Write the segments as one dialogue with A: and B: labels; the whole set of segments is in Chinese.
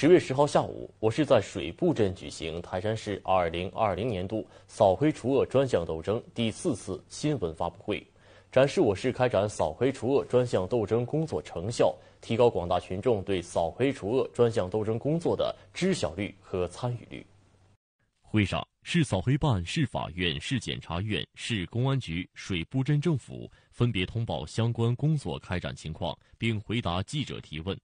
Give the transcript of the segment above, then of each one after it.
A: 十月十号下午，我市在水部镇举行台山市二零二零年度扫黑除恶专项斗争第四次新闻发布会，展示我市开展扫黑除恶专项斗争工作成效，提高广大群众对扫黑除恶专项斗争工作的知晓率和参与率。会上，市扫黑办、市法院、市检察院、市公安局、水部镇政府分别通报相关工作开展情况，并回答记者提问。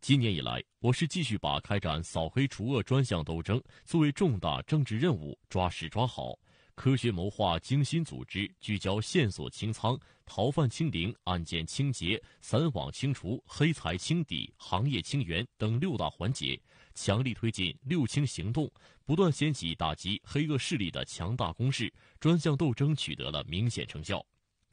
A: 今年以来，我市继续把开展扫黑除恶专项斗争作为重大政治任务抓实抓好，科学谋划、精心组织，聚焦线索清仓、逃犯清零、案件清结、散网清除、黑财清底、行业清源等六大环节，强力推进“六清”行动，不断掀起打击黑恶势力的强大攻势，专项斗争取得了明显成效。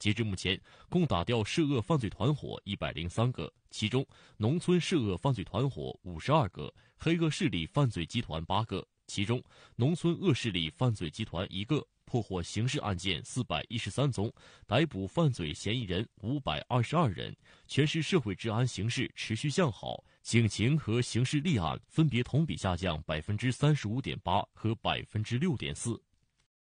A: 截至目前，共打掉涉恶犯罪团伙一百零三个，其中农村涉恶犯罪团伙五十二个，黑恶势力犯罪集团八个，其中农村恶势力犯罪集团一个。破获刑事案件四百一十三宗，逮捕犯罪嫌疑人五百二十二人。全市社会治安形势持续向好，警情和刑事立案分别同比下降百分之三十五点八和百分之六点四。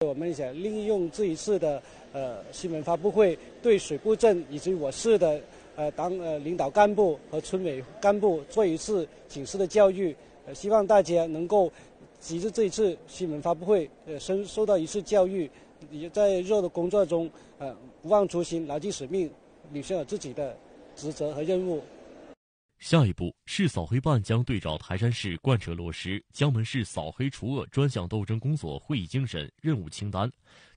B: 我们想利用这一次的呃新闻发布会，对水部镇以及我市的呃党呃领导干部和村委干部做一次警示的教育，呃、希望大家能够藉着这一次新闻发布会，呃，深受到一次教育，也在热后的工作中，呃，不忘初心，牢记使命，履行了自己的职责和任务。
A: 下一步，市扫黑办将对照台山市贯彻落实江门市扫黑除恶专项斗争工作会议精神任务清单、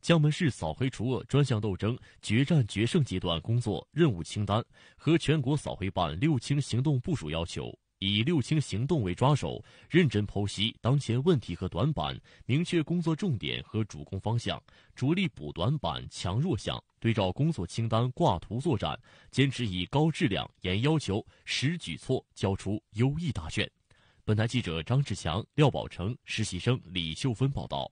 A: 江门市扫黑除恶专项斗争决战决胜阶段工作任务清单和全国扫黑办“六清”行动部署要求。以六清行动为抓手，认真剖析当前问题和短板，明确工作重点和主攻方向，着力补短板、强弱项，对照工作清单挂图作战，坚持以高质量、严要求、实举措交出优异答卷。本台记者张志强、廖宝成，实习生李秀芬报道。